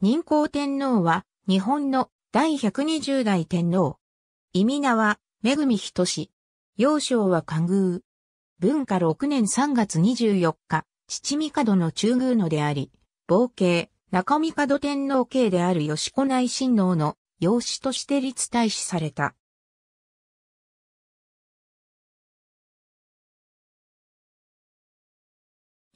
仁光天皇は、日本の第120代天皇。意味名は、めぐみひとし。幼少は官宮。文化6年3月24日、七門の中宮のであり、冒険、中門天皇系である吉子内親王の養子として立大使された。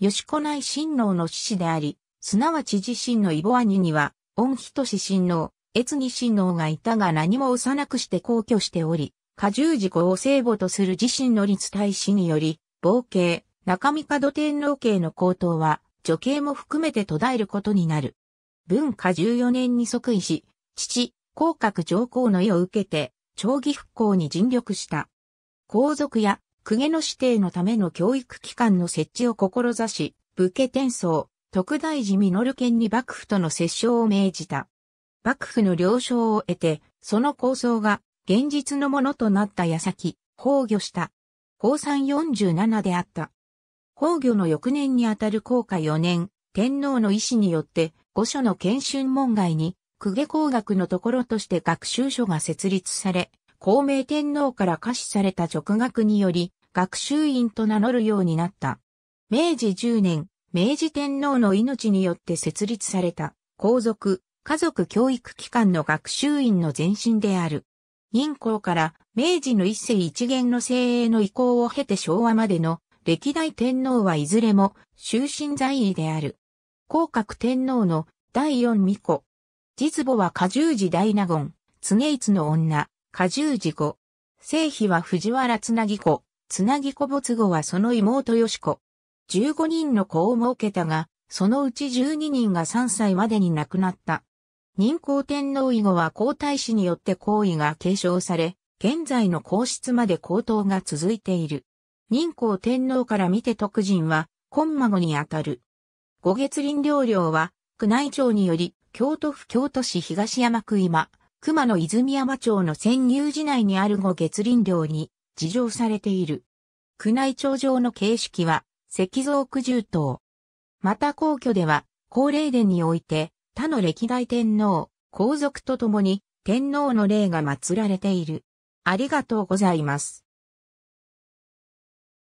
吉子内親王の父であり、すなわち自身のイボ兄には、恩人志親王、越義親王がいたが何も幼くして皇居しており、過重事故を聖母とする自身の立大使により、冒険、中見門天皇家の高等は、女系も含めて途絶えることになる。文化14年に即位し、父、皇角上皇の意を受けて、長義復興に尽力した。皇族や公家の指定のための教育機関の設置を志し、武家転送、徳大寺実県に幕府との折衝を命じた。幕府の了承を得て、その構想が現実のものとなった矢先、崩御した。高三47であった。崩御の翌年にあたる皇下4年、天皇の意思によって、御所の研修門外に、公家工学のところとして学習所が設立され、孔明天皇から下賜された直学により、学習院と名乗るようになった。明治10年、明治天皇の命によって設立された、皇族、家族教育機関の学習院の前身である。任校から明治の一世一元の精鋭の移行を経て昭和までの歴代天皇はいずれも終身在位である。皇格天皇の第四巫女。実母は過十字大納言、常一の女、過十字子。正妃は藤原つなぎ子、つなぎ子没後はその妹よし子。15人の子を設けたが、そのうち12人が3歳までに亡くなった。任皇天皇以後は皇太子によって皇位が継承され、現在の皇室まで皇統が続いている。任皇天皇から見て徳人は、今孫にあたる。五月林領領は、宮内庁により、京都府京都市東山区今、熊野泉山町の潜入寺内にある五月林領に、事情されている。宮内庁上の形式は、石像九重刀。また皇居では、皇霊殿において、他の歴代天皇、皇族と共に、天皇の霊が祀られている。ありがとうございます。